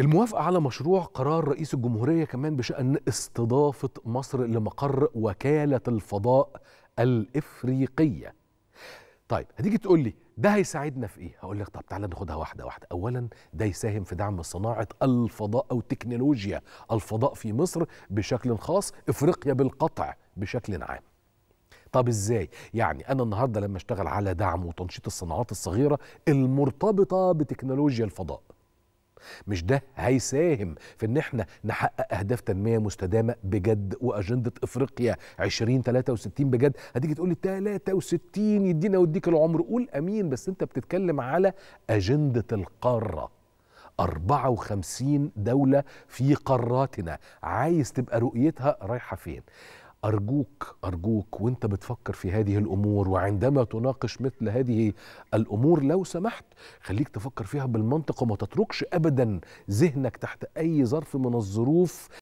الموافقه على مشروع قرار رئيس الجمهوريه كمان بشان استضافه مصر لمقر وكاله الفضاء الافريقيه طيب هتيجي تقول لي ده هيساعدنا في ايه هقول لك طب تعالى ناخدها واحده واحده اولا ده يساهم في دعم صناعه الفضاء او تكنولوجيا الفضاء في مصر بشكل خاص افريقيا بالقطع بشكل عام طب ازاي يعني انا النهارده لما اشتغل على دعم وتنشيط الصناعات الصغيره المرتبطه بتكنولوجيا الفضاء مش ده هيساهم في ان احنا نحقق اهداف تنميه مستدامه بجد واجنده افريقيا 2063 بجد هتيجي تقول لي 63 يدينا ويديك العمر قول امين بس انت بتتكلم على اجنده القاره 54 دولة في قاراتنا عايز تبقى رؤيتها رايحة فين أرجوك أرجوك وأنت بتفكر في هذه الأمور وعندما تناقش مثل هذه الأمور لو سمحت خليك تفكر فيها بالمنطق وما تتركش أبدا ذهنك تحت أي ظرف من الظروف